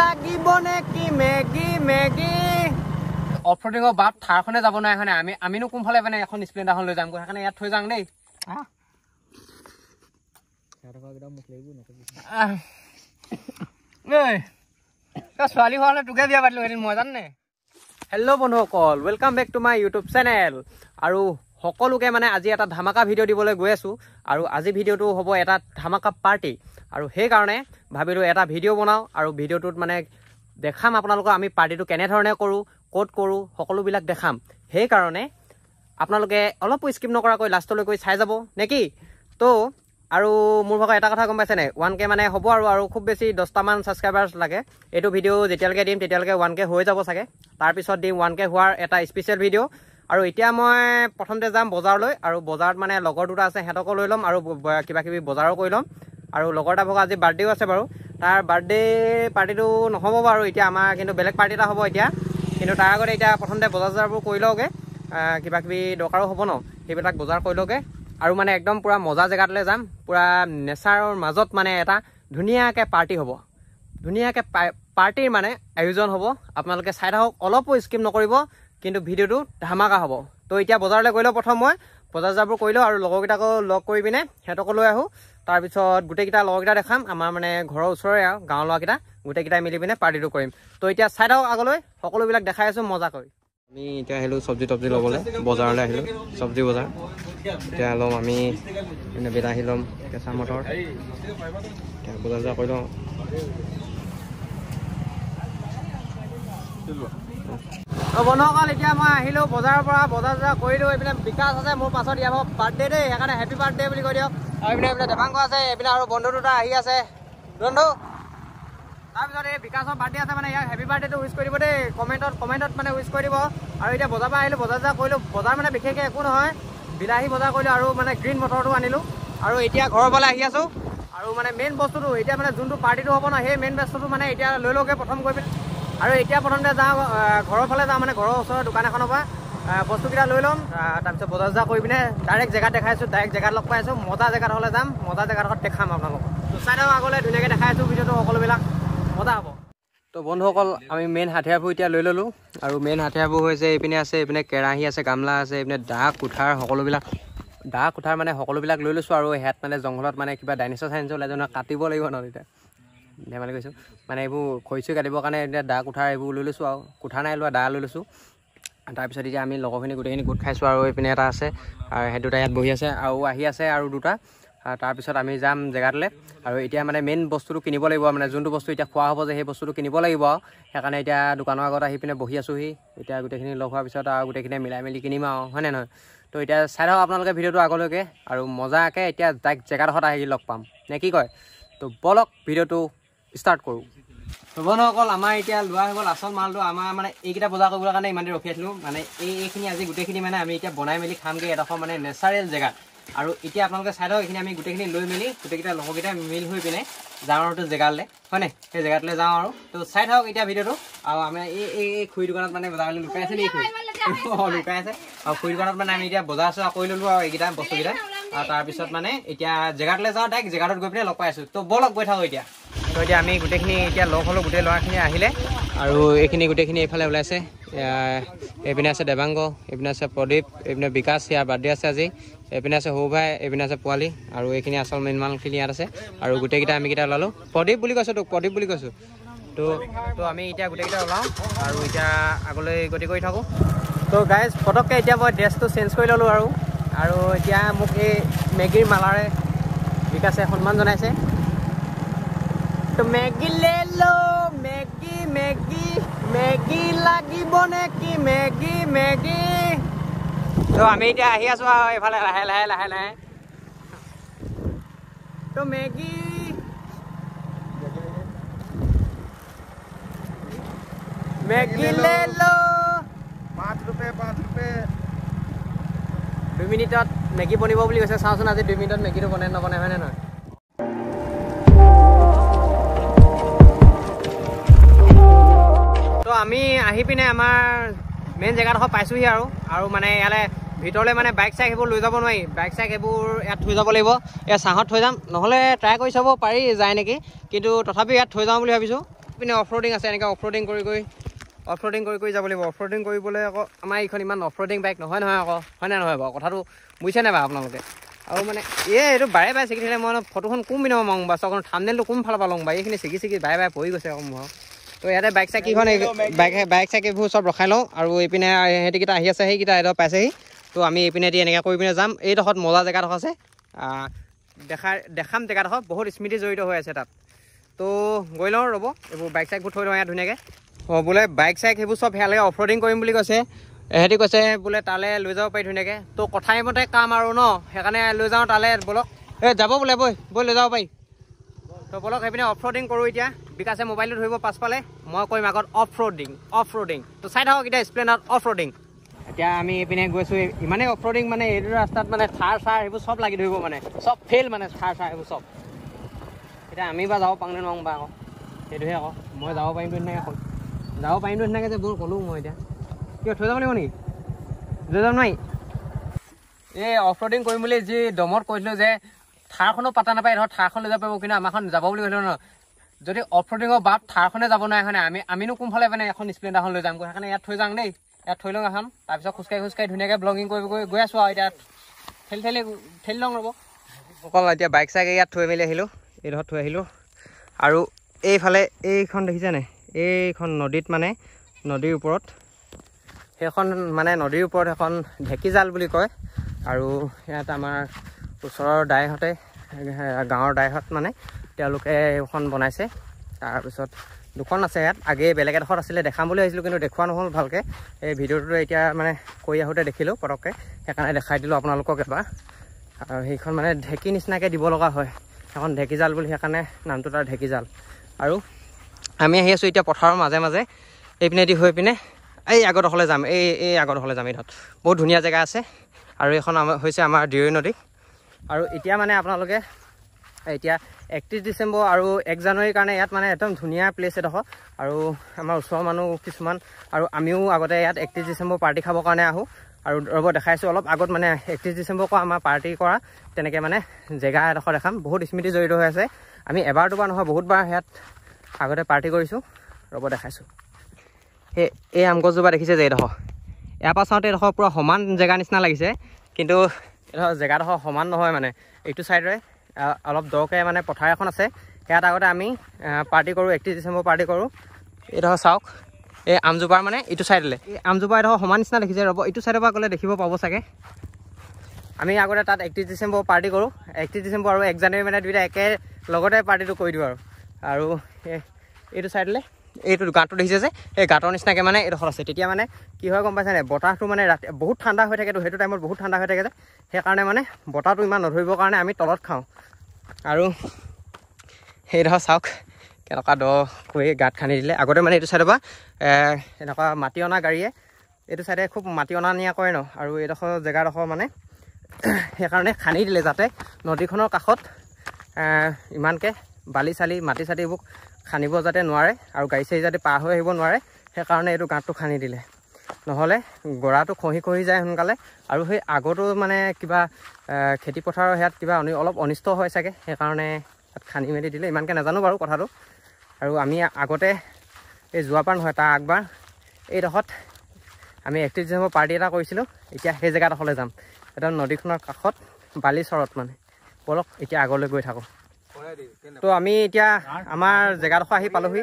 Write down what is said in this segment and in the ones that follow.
লাগিব নেকি Maggi Maggi অফৰিঙৰ বাপ থাৰখনে যাব নাই হয়নে আমি আমিনো কোনফালে মানে এখন স্প্লেণ্ডাৰখন লৈ যামগৈ সেইকাৰণে ইয়াত থৈ যাওঁ দেই ছোৱালী হোৱা হ'লে তোকে বিয়া পাতিলো এদিন মই জাননে হেল্ল' বন্ধুসকল welcome back to my YouTube channel আৰু সকলোকে মানে আজি এটা ধামাকা ভিডিঅ' দিবলৈ গৈ আছোঁ আৰু আজি ভিডিঅ'টো হ'ব এটা ধামাকা পাৰ্টি আৰু সেইকাৰণে ভাবিলোঁ এটা ভিডিঅ' বনাওঁ আৰু ভিডিঅ'টোত মানে দেখাম আপোনালোকক আমি পাৰ্টিটো কেনেধৰণে কৰোঁ ক'ত কৰোঁ সকলোবিলাক দেখাম সেইকাৰণে আপোনালোকে অলপো স্কিপ নকৰাকৈ লাষ্টলৈকৈ চাই যাব নে কি তো আৰু মোৰ ভাগৰ এটা কথা গম পাইছেনে ওৱান কে মানে হ'ব আৰু আৰু খুব বেছি দহটামান ছাবস্ক্ৰাইবাৰ্ছ লাগে এইটো ভিডিঅ' যেতিয়ালৈকে দিম তেতিয়ালৈকে ওৱান কে হৈ যাব চাগে তাৰপিছত দিম ওৱান কে হোৱাৰ এটা স্পেচিয়েল ভিডিঅ' আৰু এতিয়া মই প্ৰথমতে যাম বজাৰলৈ আৰু বজাৰত মানে লগৰ দুটা আছে সিহঁতকো লৈ ল'ম আৰু কিবাকিবি বজাৰো কৰি ল'ম আৰু লগৰ এটা ভকত আজি বাৰ্থডেও আছে বাৰু তাৰ বাৰ্থডে পাৰ্টিটো নহ'ব বাৰু এতিয়া আমাৰ কিন্তু বেলেগ পাৰ্টি এটা হ'ব এতিয়া কিন্তু তাৰ আগতে এতিয়া প্ৰথমতে বজাৰ চজাৰবোৰ কৰি লওঁগৈ কিবা কিবি দৰকাৰো হ'ব ন সেইবিলাক বজাৰ কৰি লওঁগৈ আৰু মানে একদম পূৰা মজা জেগাটোলৈ যাম পূৰা নেচাৰৰ মাজত মানে এটা ধুনীয়াকৈ পাৰ্টি হ'ব ধুনীয়াকৈ পা পাৰ্টিৰ মানে আয়োজন হ'ব আপোনালোকে চাই থাকক অলপো স্কিম নকৰিব কিন্তু ভিডিঅ'টো ধামাকা হ'ব তো এতিয়া বজাৰলৈ গৈ লওঁ প্ৰথম মই বজাৰ যাবোৰ লওঁ আৰু লগৰকেইটাকো লগ কৰি পিনে সিহঁতকো লৈ আহোঁ তাৰপিছত গোটেইকেইটা লগৰকেইটা দেখাম আমাৰ মানে ঘৰৰ ওচৰৰে আৰু গাঁৱৰ ল'ৰাকেইটা গোটেইকেইটাই মিলি পিনে পাৰ্টিটো কৰিম তো এতিয়া চাই থাকক আগলৈ সকলোবিলাক দেখাই আছোঁ মজা কৰি আমি এতিয়া আহিলোঁ চব্জি তব্জি ল'বলৈ বজাৰলৈ আহিলোঁ চব্জি বজাৰ এতিয়া ল'ম আমি বিলাহী ল'ম কেঁচা মটৰ বজাৰ বজাৰ কৰি লওঁ বন্ধুসকল এতিয়া মই আহিলো বজাৰৰ পৰা বজাৰ চজাৰ কৰিলো এইপিনে বিকাশ আছে মোৰ পাছত ইয়াৰ বাৰ্থডে দেই সেইকাৰণে হেপী বাৰ্থডে বুলি কৈ দিয়ক আৰু এইপিনে এইবিলাক দেৱাংগ আছে এইবিলাক আৰু বন্ধু দুটা আহি আছে বন্ধু তাৰপিছত এই বিকাশৰ বাৰ্থডে আছে মানে ইয়াক হেপী বাৰ্থডেটো উইচ কৰি দিব দেই কমেণ্টত কমেণ্টত মানে উইচ কৰি দিব আৰু এতিয়া বজাৰ পৰা আহিলোঁ বজাৰ চজাৰ কৰিলোঁ বজাৰ মানে বিশেষকৈ একো নহয় বিলাহী বজাৰ কৰিলোঁ আৰু মানে গ্ৰীণ মটৰটো আনিলোঁ আৰু এতিয়া ঘৰৰ পৰা আহি আছোঁ আৰু মানে মেইন বস্তুটো এতিয়া মানে যোনটো পাৰ্টিটো হ'ব ন সেই মেইন বস্তুটো মানে এতিয়া লৈ লওঁগৈ প্ৰথম কৰি পেলাই আৰু এতিয়া প্ৰথমতে যাওঁ ঘৰৰ ফালে যাওঁ মানে ঘৰৰ ওচৰৰ দোকান এখনৰ পৰা বস্তুকেইটা লৈ ল'ম তাৰপিছত বজাৰ চজাৰ কৰি পিনে ডাইৰেক্ট জেগাত দেখাইছোঁ ডাইৰেক্ট জেগাত লগ পাইছোঁ মজা জেগাত হ'লে যাম মজা জেগাডোখৰত দেখাম আপোনালোকক চাই দুচাইডৰ আগলৈ ধুনীয়াকৈ দেখাই দেখাইছোঁ ভিডিঅ'টো সকলোবিলাক মজা হ'ব তো বন্ধুসকল আমি মেইন হাথিয়াৰবোৰ এতিয়া লৈ ল'লোঁ আৰু মেইন হাথিয়াৰবোৰ হৈছে এইপিনে আছে এইপিনে কেৰাহী আছে গামলা আছে এইপিনে দা কুঠাৰ সকলোবিলাক দা কুঠাৰ মানে সকলোবিলাক লৈ লৈছোঁ আৰু হেয়াত মানে জংঘলত মানে কিবা ডাইনেচৰ চাইনেচৰ ওলাই জানো কাটিব লাগিব ন তেতিয়া ধেমালি কৰিছোঁ মানে এইবোৰ খৰিচৈ কাটিবৰ কাৰণে এতিয়া দা কোঠা এইবোৰ লৈ লৈছোঁ আৰু কোঠা নাই লোৱা দা লৈ লৈছোঁ তাৰপিছত এতিয়া আমি লগৰখিনি গোটেইখিনি গোট খাইছোঁ আৰু এইপিনে এটা আছে আৰু সেই দুটা ইয়াত বহি আছে আৰু আহি আছে আৰু দুটা তাৰপিছত আমি যাম জেগাটোলৈ আৰু এতিয়া মানে মেইন বস্তুটো কিনিব লাগিব মানে যোনটো বস্তু এতিয়া খোৱা হ'ব যে সেই বস্তুটো কিনিব লাগিব আৰু সেইকাৰণে এতিয়া দোকানৰ আগত আহি পিনে বহি আছোঁহি এতিয়া গোটেইখিনি লগ হোৱাৰ পিছত আৰু গোটেইখিনি মিলাই মেলি কিনিম আৰু হয়নে নহয় তো এতিয়া চাই থাকক আপোনালোকে ভিডিঅ'টো আগলৈকে আৰু মজাকৈ এতিয়া জেগাডোখৰত আহি লগ পাম নে কি কয় তো বলক ভিডিঅ'টো ষ্টাৰ্ট কৰোঁ ভৱনসকল আমাৰ এতিয়া লোৱা হৈ গ'ল আচল মালটো আমাৰ মানে এইকেইটা বজাৰ কৰিবলৈ কাৰণে ইমান দেৰি ৰখি আছিলোঁ মানে এই এইখিনি আজি গোটেইখিনি মানে আমি এতিয়া বনাই মেলি খামগৈ এডোখৰ মানে নেচাৰেল জেগাত আৰু এতিয়া আপোনালোকে চাই থাকক এইখিনি আমি গোটেইখিনি লৈ মেলি গোটেইকেইটা লগৰকেইটা মিল হৈ পিনে যাওঁ আৰু জেগালৈ হয়নে সেই জেগাটোলৈ যাওঁ আৰু তো চাই থাকক এতিয়া ভিডিঅ'টো আৰু আমি এই এই এই খুৰী দোকানত মানে বজাৰ কৰিলোঁ লুকাই আছে নেকি খুৰী অঁ লুকাই আছে আৰু খুৰী দোকানত মানে আমি এতিয়া বজাৰ চজাৰ কৰি ল'লোঁ আৰু এইকেইটা বস্তুকেইটা আৰু তাৰপিছত মানে এতিয়া জেগাটোলৈ যাওঁ ডাইৰেক্ট জেগাটোত গৈ পিনে লগ পাই আছোঁ বৰ লগ গৈ থাকোঁ এতিয়া তো এতিয়া আমি গোটেইখিনি এতিয়া লগ হ'লোঁ গোটেই ল'ৰাখিনি আহিলে আৰু এইখিনি গোটেইখিনি এইফালে ওলাইছে এইপিনে আছে দেবাংগ এইপিনে আছে প্ৰদীপ এইপিনে বিকাশ ইয়াৰ বাৰ্থডে' আছে আজি এইপিনে আছে সৰু ভাই এইপিনে আছে পোয়ালি আৰ এখানে আসল মিনমালখিন ইয়াত আছে আৰু গোটেইকেইটা আমি কিটা ওলালো প্ৰদীপ বলে কো তোক প্ৰদীপ বুলি কৈছোঁ তো তো আমি এতিয়া গোটেইকেইটা ওলাওঁ আৰু এতিয়া আগলৈ গতি কৰি থাকোঁ তো গাইজ পটককৈ এতিয়া মই ড্ৰেছটো চেঞ্জ কৰি ল'লোঁ আৰু আৰু এতিয়া মোক এই মেগীৰ মালাৰে বিকাশে সন্মান জনাইছে তো মেগি লেলো মেগি মেগি মেগি লাগিব নেকি মেগি মেগি তো আমি এতিয়া আহি আছো আৰু এইফালে লাহে লাহে লাহে লাহে তো মেগি মেগি লেলো পাঁচ ৰূপে পাঁচ ৰূপে দুই মিনিটত মেগি বনিব বুলি কৈছে চাওঁচোন আজি দুই মিনিটত মেগিটো বনে নবনে হয়নে নহয় তো আমি আহি পিনে আমাৰ মেইন জেগাডোখৰ পাইছোঁহি আৰু আৰু মানে ইয়ালে ভিতৰলৈ মানে বাইক চাইক সেইবোৰ লৈ যাব নোৱাৰি বাইক চাইক সেইবোৰ ইয়াত থৈ যাব লাগিব ইয়াত ছাঁহত থৈ যাম নহ'লে ট্ৰাই কৰি চাব পাৰি যায় নেকি কিন্তু তথাপিও ইয়াত থৈ যাওঁ বুলি ভাবিছোঁ পিনে অফ ৰ'ডিং আছে এনেকৈ অফ ৰ'ডিং কৰি কৰি অফ ৰ'ডিং কৰি কৰি যাব লাগিব অফ কৰিবলৈ আকৌ আমাৰ এইখন ইমান অফ ৰ'ডিং বাইক নহয় নহয় আকৌ হয়নে নহয় বাৰু কথাটো বুজিছে নাই বাৰু আপোনালোকে আৰু মানে এই এইটো বাৰে বাৰে চিকি থাকিলে মই ফটোখন কোন পিন্ধাব মাৰোঁ বা চাওক থাৰ্মেলটো কোন ফালৰ পৰা লওঁ বাৰু এইখিনি চিকি চিকি বাৰে বাৰে পৰি গৈছে আকৌ মোৰ তো ইয়াতে বাইক চাইকিখন বাইক বাইক চাইকিবোৰ সব ৰখাই লওঁ আৰু এইপিনে সিহঁতিকেইটা আহি আছে সেইকেইটা এডৰ পাইছেহি তো আমি এইপিনেদি এনেকৈ কৰি পিনে যাম এইডোখৰত মজা জেগাডোখৰ আছে দেখা দেখাম জেগাডোখৰ বহুত স্মৃতি জড়িত হৈ আছে তাত তো গৈ লওঁ ৰ'ব এইবোৰ বাইক চাইকবোৰ থৈ লওঁ ইয়াত ধুনীয়াকৈ বোলে বাইক চাইক সেইবোৰ সব সেয়ালৈকে অফ ৰ'ডিং কৰিম বুলি কৈছে সিহঁতি কৈছে বোলে তালৈ লৈ যাব পাৰি ধুনীয়াকৈ তো কথাই মতে কাম আৰু ন সেইকাৰণে লৈ যাওঁ তালৈ বোলক এই যাব বোলে বৈ বৈ লৈ যাব পাৰি তো বলক সেইপিনে অফ ৰোডিং কৰোঁ এতিয়া বিকাশে মোবাইলটো ধৰিব পাছফালে মই কৰিম আগত অফ ৰোডিং অফ ৰোডিং তো চাই থাকক এতিয়া স্প্লেণ্ডাৰ অফ ৰোডিং এতিয়া আমি এইপিনে গৈছোঁ ইমানেই অফ ৰোডিং মানে এইটো ৰাস্তাত মানে থাৰ চাৰ সেইবোৰ চব লাগি ধৰিব মানে চব ফেইল মানে থাৰ চাৰ সেইবোৰ চব এতিয়া আমি বা যাব পাংনে নে বা আকৌ সেইটোহে আকৌ মই যাব পাৰিমতো সেনেকৈ হ'ল যাব পাৰিমতো সেনেকৈ যে বোৰ ক'লোঁ মই এতিয়া কিয় থৈ যাব লাগিব নেকি লৈ যাম নোৱাৰি এই অফ ৰোডিং কৰিম বুলি যি দমত কৈছিলোঁ যে থাৰখনো পাতা নাপায় ধৰক থাৰখন লৈ যাব পাৰিব কিন্তু আমাৰখন যাব বুলি ক'লে ন যদি অফ অফৰডিঙৰ বাপ থাৰখনে যাব নোৱাৰে হয়নে আমি আমিনো কোনফালে মানে এখন স্প্লেণ্ডাৰখন লৈ যামগৈ সেইকাৰণে ইয়াত থৈ যাওঁ দেই ইয়াত থৈ লওঁ এখন তাৰপিছত খোজকাঢ়ি খোজকাঢ়ি ধুনীয়াকৈ ব্লগিং কৰিব গৈ গৈ আছোঁ আৰু এতিয়া ঠেলি ঠেলি ঠেলি লওঁ ৰ'ব অকল এতিয়া বাইক চাইক ইয়াত থৈ মেলি আহিলোঁ এইডোখৰত থৈ আহিলোঁ আৰু এইফালে এইখন দেখিছেনে এইখন নদীত মানে নদীৰ ওপৰত সেইখন মানে নদীৰ ওপৰত এখন ঢেঁকীজাল বুলি কয় আৰু ইয়াত আমাৰ ওচৰৰ দাইহঁতে গাঁৱৰ ড্ৰাইভত মানে তেওঁলোকে এইখন বনাইছে তাৰপিছত দুখন আছে ইয়াত আগেয়ে বেলেগ এডোখৰ আছিলে দেখাম বুলি আহিছিলোঁ কিন্তু দেখুওৱা নহ'ল ভালকৈ এই ভিডিঅ'টোতো এতিয়া মানে কৰি আহোঁতে দেখিলোঁ পটককৈ সেইকাৰণে দেখাই দিলোঁ আপোনালোকক এবাৰ আৰু সেইখন মানে ঢেঁকী নিচিনাকৈ দিব লগা হয় সেইখন ঢেঁকীজাল বুলি সেইকাৰণে নামটো তাৰ ঢেঁকীজাল আৰু আমি আহি আছোঁ এতিয়া পথাৰৰ মাজে মাজে এইপিনে এইপিনেদি হৈ পিনে এই আগডোখৰলৈ যাম এই এই আগডোখৰলৈ যাম এইডোখৰত বহুত ধুনীয়া জেগা আছে আৰু এইখন আমাৰ হৈছে আমাৰ দিৰৈ নদী আৰু এতিয়া মানে আপোনালোকে এতিয়া একত্ৰিছ ডিচেম্বৰ আৰু এক জানুৱাৰীৰ কাৰণে ইয়াত মানে একদম ধুনীয়া প্লেচ এডোখৰ আৰু আমাৰ ওচৰৰ মানুহ কিছুমান আৰু আমিও আগতে ইয়াত একত্ৰিছ ডিচেম্বৰ পাৰ্টি খাবৰ কাৰণে আহোঁ আৰু ৰ'ব দেখাইছোঁ অলপ আগত মানে একত্ৰিছ ডিচেম্বৰ কৰা আমাৰ পাৰ্টি কৰা তেনেকৈ মানে জেগা এডোখৰ দেখাম বহুত স্মৃতি জড়িত হৈ আছে আমি এবাৰ দুবাৰ নহয় বহুতবাৰ ইয়াত আগতে পাৰ্টি কৰিছোঁ ৰ'ব দেখাইছোঁ সেই এই আমগছজোপা দেখিছে যে এইডোখৰ ইয়াৰ পৰা চাওঁতে এইডোখৰ পূৰা সমান জেগাৰ নিচিনা লাগিছে কিন্তু এডোখৰ জেগাডোখৰ সমান নহয় মানে এইটো চাইডৰে অলপ দকৈ মানে পথাৰ এখন আছে ইয়াত আগতে আমি পাৰ্টি কৰোঁ একত্ৰিছ ডিচেম্বৰ পাৰ্টি কৰোঁ এইডোখৰ চাওক এই আমজোপাৰ মানে এইটো চাইডলৈ এই আমজোপা এডোখৰ সমান নিচিনা দেখিছে ৰ'ব এইটো চাইডৰ পৰা গ'লে দেখিব পাব চাগে আমি আগতে তাত একত্ৰিছ ডিচেম্বৰ পাৰ্টি কৰোঁ একত্ৰিছ ডিচেম্বৰ আৰু এক জানুৱাৰী মানে দুইটা একে লগতে পাৰ্টিটো কৰি দিওঁ আৰু আৰু এইটো ছাইডলৈ এইটো গাঁতটো দেখিছে যে সেই গাঁতৰ নিচিনাকৈ মানে এইডোখৰ আছে তেতিয়া মানে কি হয় গম পাইছেনে বতাহটো মানে ৰাতি বহুত ঠাণ্ডা হৈ থাকেতো সেইটো টাইমত বহুত ঠাণ্ডা হৈ থাকে যে সেইকাৰণে মানে বতাহটো ইমান নধৰিবৰ কাৰণে আমি তলত খাওঁ আৰু সেইডোখৰ চাওক কেনেকুৱা দ' কৰি গাঁত খান্দি দিলে আগতে মানে এইটো চাইডৰ পৰা এনেকুৱা মাটি অনা গাড়ীয়ে এইটো চাইডে খুব মাটি অনা নিয়া কৰে ন আৰু এইডোখৰ জেগাডোখৰ মানে সেইকাৰণে খান্দি দিলে যাতে নদীখনৰ কাষত ইমানকৈ বালি চালি মাটি চাটি এইবোৰ খান্দিব যাতে নোৱাৰে আৰু গাড়ী চাড়ী যাতে পাৰ হৈ আহিব নোৱাৰে সেইকাৰণে এইটো গাঁতটো খান্দি দিলে নহ'লে গৰাটো খহি খহি যায় সোনকালে আৰু সেই আগতো মানে কিবা খেতিপথাৰৰ হেয়াত কিবা অলপ অনিষ্ট হয় চাগে সেইকাৰণে তাত খান্দি মেলি দিলে ইমানকৈ নাজানো বাৰু কথাটো আৰু আমি আগতে এই যোৱাবাৰ নহয় তাৰ আগবাৰ এইডোখৰত আমি একত্ৰিছ ডিচেম্বৰ পাৰ্টি এটা কৰিছিলোঁ এতিয়া সেই জেগাডোখৰলৈ যাম একদম নদীখনৰ কাষত বালিচৰত মানে ব'লক এতিয়া আগলৈ গৈ থাকোঁ তো আমি এতিয়া আমাৰ জেগাডোখৰ আহি পালোহি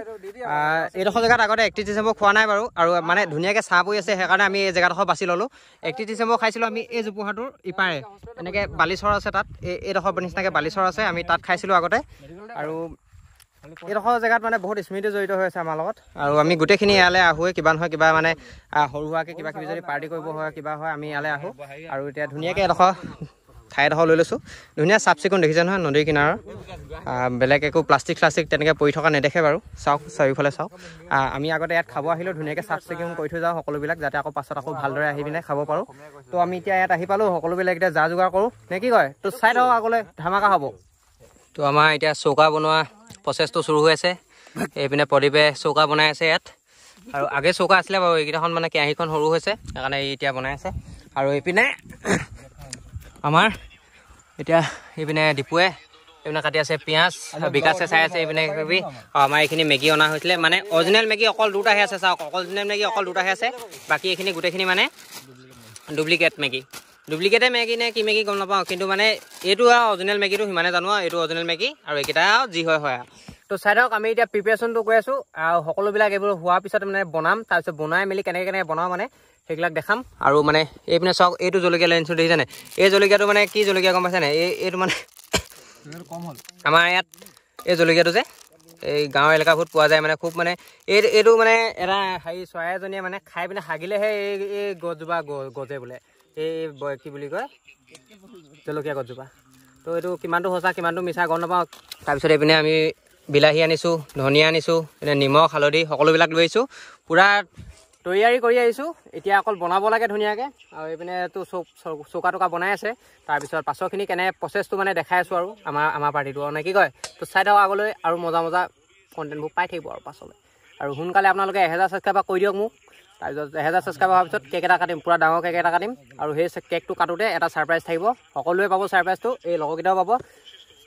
এইডোখৰ জেগাত আগতে একত্ৰিছ ডিচেম্বৰ খোৱা নাই বাৰু আৰু মানে ধুনীয়াকৈ চাহ পৰি আছে সেইকাৰণে আমি এই জেগাডোখৰ বাছি ল'লোঁ একত্ৰিছ ডিচেম্বৰ খাইছিলোঁ আমি এই জোপোহাটোৰ ইপাৰে এনেকৈ বালিচৰ আছে তাত এই এইডোখৰ নিচিনাকৈ বালিচৰ আছে আমি তাত খাইছিলোঁ আগতে আৰু এইডোখৰ জেগাত মানে বহুত স্মৃতি জড়িত হৈ আছে আমাৰ লগত আৰু আমি গোটেইখিনি ইয়ালৈ আহোঁ কিবা নহয় কিবা মানে সৰু হোৱাকৈ কিবা কিবি যদি পাৰ্টি কৰিব হয় কিবা হয় আমি ইয়ালৈ আহোঁ আৰু এতিয়া ধুনীয়াকৈ এডোখৰ ঠাই এডোখৰ লৈ লৈছোঁ ধুনীয়া চাফ চিকুণ দেখিছে নহয় নদীৰ কিনাৰৰ বেলেগ একো প্লাষ্টিক শ্লাষ্টিক তেনেকৈ পৰি থকা নেদেখে বাৰু চাওক চাৰিওফালে চাওক আমি আগতে ইয়াত খাব আহিলোঁ ধুনীয়াকৈ চাফ চিকুণ কৰি থৈ যাওঁ সকলোবিলাক যাতে আকৌ পাছত আকৌ ভালদৰে আহি পিনে খাব পাৰোঁ তো আমি এতিয়া ইয়াত আহি পালোঁ সকলোবিলাক এতিয়া যা যোগাৰ কৰোঁ নে কি কয় তো চাই থাকক আগলৈ ধামাকা হ'ব তো আমাৰ এতিয়া চৌকা বনোৱা প্ৰচেছটো চুৰু হৈ আছে এইপিনে প্ৰদীপে চৌকা বনাই আছে ইয়াত আৰু আগে চৌকা আছিলে বাৰু এইকেইটাখন মানে কেৰাহীখন সৰু হৈছে সেইকাৰণে এই এতিয়া বনাই আছে আৰু এইপিনে আমাৰ এতিয়া এইপিনে ডিপুৱে এইপিনে কাটি আছে পিঁয়াজ বিকাশে চাই আছে এইপিনে কবি আৰু আমাৰ এইখিনি মেগী অনা হৈছিলে মানে অৰিজিনেল মেগী অকল দুটাহে আছে চাওক অৰিজিনেল মেগী অকল দুটাহে আছে বাকী এইখিনি গোটেইখিনি মানে ডুপ্লিকেট মেগী ডুপ্লিকেটে মেগী নে কি মেগী গম নাপাওঁ কিন্তু মানে এইটো আৰু অৰিজিনেল মেগীটো সিমানে জানো আৰু এইটো অৰিজিনেল মেগী আৰু এইকেইটা আৰু যি হয় হয় আৰু তো চাই থাকক আমি এতিয়া প্ৰিপেৰেশ্যনটো কৰি আছোঁ আৰু সকলোবিলাক এইবোৰ হোৱাৰ পিছত মানে বনাম তাৰপিছত বনাই মেলি কেনেকৈ কেনেকৈ বনাওঁ মানে সেইবিলাক দেখাম আৰু মানে এইপিনে চাওক এইটো জলকীয়া লেঞ্চটো দেখিছেনে এই জলকীয়াটো মানে কি জলকীয়া গম পাইছেনে এই এইটো মানে কম হ'ল আমাৰ ইয়াত এই জলকীয়াটো যে এই গাঁৱৰ এলেকাবোৰত পোৱা যায় মানে খুব মানে এই এইটো মানে এটা হেৰি চৰাই এজনীয়ে মানে খাই পিনে হাগিলেহে এই এই গছজোপা গজে বোলে এই কি বুলি কয় জলকীয়া গছজোপা তো এইটো কিমানটো সঁচা কিমানটো মিছা গম নাপাওঁ তাৰপিছত এইপিনে আমি বিলাহী আনিছোঁ ধনিয়া আনিছোঁ এনে নিমখ হালধি সকলোবিলাক লৈ আহিছোঁ পূৰা তৈয়াৰী কৰি আহিছোঁ এতিয়া অকল বনাব লাগে ধুনীয়াকৈ আৰু এইপিনেতো চৌ চৌকা টোকা বনাই আছে তাৰপিছত পাছৰখিনি কেনে প্ৰচেছটো মানে দেখাই আছোঁ আৰু আমাৰ আমাৰ পাৰ্টিটো আৰু নে কি কয় তো চাই থাকক আগলৈ আৰু মজা মজা কণ্টেণ্টবোৰ পাই থাকিব আৰু পাছলৈ আৰু সোনকালে আপোনালোকে এহেজাৰ ছাবস্ক্ৰাইবাৰ কৰি দিয়ক মোক তাৰপিছত এহেজাৰ ছাবস্ক্ৰাইবাৰ হোৱাৰ পিছত কেক এটা কাটিম পূৰা ডাঙৰ কেক এটা কাটিম আৰু সেই কেকটো কাটোতে এটা ছাৰপ্ৰাইজ থাকিব সকলোৱে পাব ছাৰপ্ৰাইজটো এই লগৰকেইটাও পাব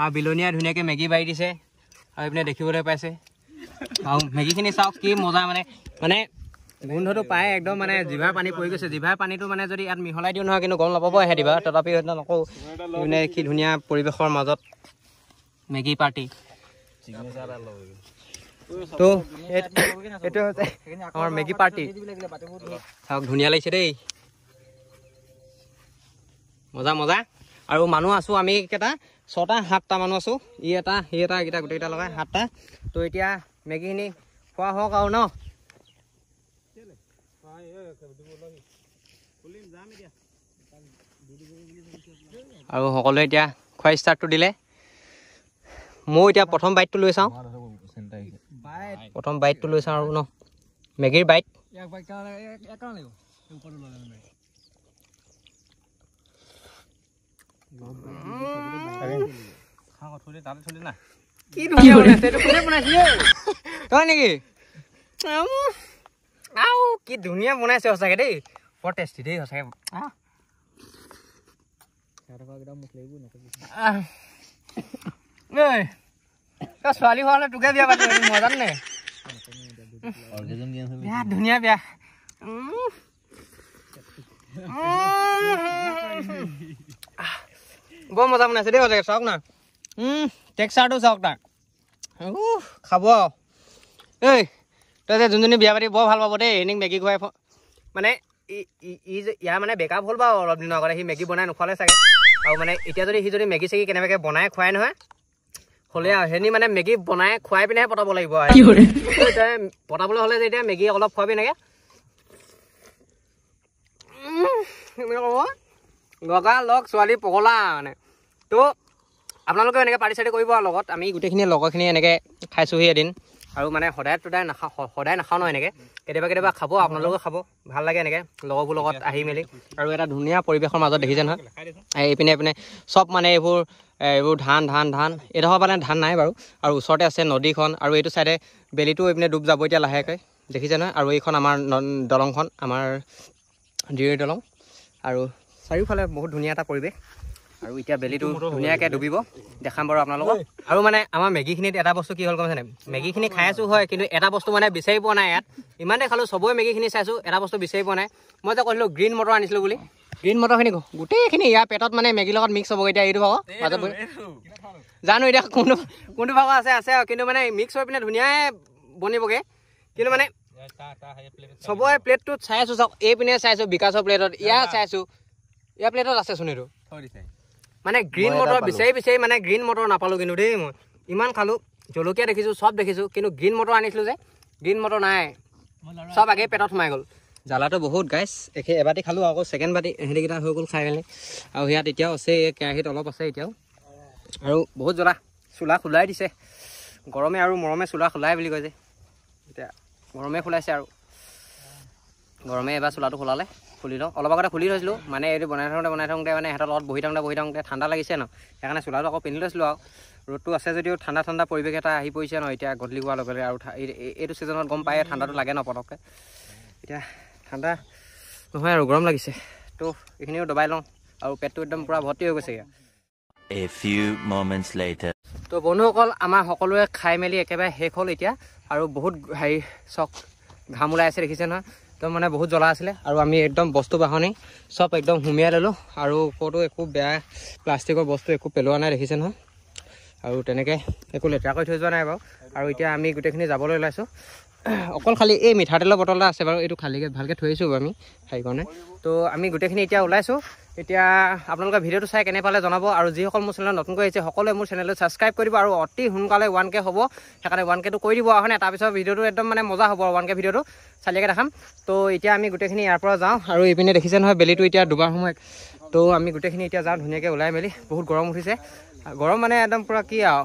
আৰু বিলনীয়া ধুনীয়াকৈ মেগী বাৰি দিছে আৰু এইপিনে দেখিবলৈ পাইছে আৰু মেগীখিনি চাওক কি মজা মানে মানে গোন্ধটো পায় একদম মানে জিভাৰ পানী পৰি গৈছে জিভাৰ পানীটো মানে যদি ইয়াত মিহলাই দিওঁ নহয় কিন্তু গম নাপাব সিহঁতি বাৰু তথাপি সেইদিনা নকওঁ মানে কি ধুনীয়া পৰিৱেশৰ মাজত মেগী পাৰ্টি তো এইটো হৈছে আমাৰ মেগী পাৰ্টি চাওক ধুনীয়া লাগিছে দেই মজা মজা আৰু মানুহ আছোঁ আমি কেইটা ছটা সাতটা মানুহ আছো ই এটা সি এটা এইকেইটা গোটেইকেইটা লগাই সাতটা তো এতিয়া মেগীখিনি খোৱা হওক আৰু ন আৰু সকলোৱে এতিয়া খোৱা ষ্টাৰ্টটো দিলে মইও এতিয়া প্ৰথম বাইটটো লৈ চাওঁ প্ৰথম বাইটটো লৈ চাওঁ আৰু ন মেগীৰ বাইট কি ধুনীয়া বনাইছে সঁচাকে দেই বৰ টেষ্টি দেই সঁচাকে ছোৱালী হোৱা হ'লে তোকে বিয়া পাতি মই জানে বিৰাট ধুনীয়া বিয়া বৰ মজা বনাইছে দেই সঁচাকৈ চাওক না টেক্সাৰটো চাওক তাক খাব এই তই যে যোনজনী বিয়া পাতি বৰ ভাল পাব দেই এনেই মেগী খুৱাই মানে ই ইয়াৰ মানে বেকআপ হ'ল বাৰু অলপ দিনৰ আগতে সি মেগী বনাই নোখোৱালে চাগে আৰু মানে এতিয়া যদি সি যদি মেগী চেগী কেনেবাকৈ বনাই খুৱাই নহয় হ'লে আৰু সেইখিনি মানে মেগী বনাই খুৱাই পিনেহে পটাব লাগিব আৰু পটাবলৈ হ'লে যে এতিয়া মেগী অলপ খুৱাবি এনেকৈ লগা লগ ছোৱালী পগলা মানে তো আপোনালোকেও এনেকৈ পাৰ্টি চাৰ্টি কৰিব আৰু লগত আমি গোটেইখিনি লগৰখিনি এনেকৈ খাইছোঁহি এদিন আৰু মানে সদায় তদায় নাখাওঁ সদায় নাখাওঁ নহয় এনেকৈ কেতিয়াবা কেতিয়াবা খাব আপোনালোকেও খাব ভাল লাগে এনেকৈ লগৰবোৰ লগত আহি মেলি আৰু এটা ধুনীয়া পৰিৱেশৰ মাজত দেখিছে নহয় এইপিনে এইপিনে চব মানে এইবোৰ এইবোৰ ধান ধান ধান এইডোখৰ মানে ধান নাই বাৰু আৰু ওচৰতে আছে নদীখন আৰু এইটো চাইডে বেলিটো এইপিনে ডুব যাব এতিয়া লাহেকৈ দেখিছে নহয় আৰু এইখন আমাৰ দলংখন আমাৰ জিৰৈ দলং আৰু চাৰিওফালে বহুত ধুনীয়া এটা পৰিৱেশ আৰু এতিয়া বেলিটো ধুনীয়াকৈ ডুবিব দেখাম বাৰু আপোনালোকক আৰু মানে আমাৰ মেগীখিনিত এটা বস্তু কি হ'ল কৈছে মেগীখিনি খাই আছো হয় কিন্তু এটা বস্তু মানে বিচাৰি পোৱা নাই ইয়াত ইমানেই খালো চবৰে মেগীখিনি চাইছোঁ এটা বস্তু বিচাৰি পোৱা নাই মই যে কৈছিলোঁ গ্ৰীণ মটৰ আনিছিলোঁ বুলি গ্ৰীণ মটৰখিনি গোটেইখিনি ইয়াৰ পেটত মানে মেগীৰ লগত মিক্স হ'বগৈ এতিয়া এইটো ভাগৰ মাজত জানো এতিয়া কোনটো কোনটো ভাগৰ আছে আছে আৰু কিন্তু মানে মিক্স হৈ পিনে ধুনীয়াই বনিবগৈ কিন্তু মানে চবৰে প্লেটটোত চাই আছোঁ চাওক এইপিনে চাইছোঁ বিকাশৰ প্লেটত ইয়াৰ চাইছোঁ ইয়াৰ প্লেটত আছেচোন এইটো মানে গ্ৰীণ মটৰ বিচাৰি বিচাৰি মানে গ্ৰীণ মটৰ নাপালোঁ কিন্তু দেই মই ইমান খালোঁ জলকীয়া দেখিছোঁ চব দেখিছোঁ কিন্তু গ্ৰীণ মটৰ আনিছিলোঁ যে গ্ৰীণ মটৰ নাই চব আগেই পেটত সোমাই গ'ল জ্বালাটো বহুত গাইচ এখেই এবাটি খালোঁ আকৌ ছেকেণ্ড বাতি সিহঁতিকেইটা হৈ গ'ল খাই মেলি আৰু সিয়াত এতিয়াও আছে কেৰাহীত অলপ আছে এতিয়াও আৰু বহুত জ্বলা চোলা খোলাই দিছে গৰমে আৰু মৰমে চোলা খোলাই বুলি কয় যে এতিয়া মৰমে খোলাইছে আৰু গৰমে এবাৰ চোলাটো খোলালে খুলি লওঁ অলপ আগতে খুলি লৈছিলোঁ মানে এইটো বনাই থাকোঁতে বনাই থাকোঁতে মানে সিহঁতৰ লগত বহি থাকোঁতে বহি থাকোঁতে ঠাণ্ডা লাগিছে ন সেইকাৰণে চোলাটো আকৌ পিন্ধি লৈছিলোঁ আৰু ৰ'দটো আছে যদিও ঠাণ্ডা ঠাণ্ডা পৰিৱেশ এটা আহি পৰিছে ন এতিয়া গধূলি হোৱাৰ লগে লগে আৰু এইটো ছিজনত গম পায়ে ঠাণ্ডাটো লাগে ন পটককৈ এতিয়া ঠাণ্ডা নহয় আৰু গৰম লাগিছে তো এইখিনিও দবাই লওঁ আৰু পেটটো একদম পূৰা ভৰ্তি হৈ গৈছে তো বন্ধুসকল আমাৰ সকলোৱে খাই মেলি একেবাৰে শেষ হ'ল এতিয়া আৰু বহুত হেৰি চখ ঘাম ওলাই আছে দেখিছে নহয় একদম মানে বহুত জ্বলা আছিলে আৰু আমি একদম বস্তু বাহনি চব একদম সুমিয়াই ল'লোঁ আৰু ক'তো একো বেয়া প্লাষ্টিকৰ বস্তু একো পেলোৱা নাই দেখিছে নহয় আৰু তেনেকৈ একো লেতেৰা কৰি থৈ যোৱা নাই বাৰু আৰু এতিয়া আমি গোটেইখিনি যাবলৈ ওলাইছোঁ অকল খালি এই মিঠাতেলৰ বটল এটা আছে বাৰু এইটো খালীকৈ ভালকৈ থৈ আহিছোঁ আমি হেৰিকণে তো আমি গোটেইখিনি এতিয়া ওলাইছোঁ এতিয়া আপোনালোকে ভিডিঅ'টো চাই কেনে পালে জনাব আৰু যিসকল মোৰ চেনেলত নতুনকৈ আহিছে সকলোৱে মোৰ চেনেলটো ছাবস্ক্ৰাইব কৰিব আৰু অতি সোনকালে ওৱান কে হ'ব সেইকাৰণে ওৱান কেটো কৰি দিব আৰু হয়নে তাৰপিছত ভিডিঅ'টো একদম মানে মজা হ'ব ওৱান কে ভিডিঅ'টো চালিকৈ দেখাম তো এতিয়া আমি গোটেইখিনি ইয়াৰ পৰা যাওঁ আৰু এইপিনে দেখিছে নহয় বেলিটো এতিয়া দুবাৰ সময় তো আমি গোটেইখিনি এতিয়া যাওঁ ধুনীয়াকৈ ওলাই মেলি বহুত গৰম উঠিছে গৰম মানে একদম পূৰা কি আৰু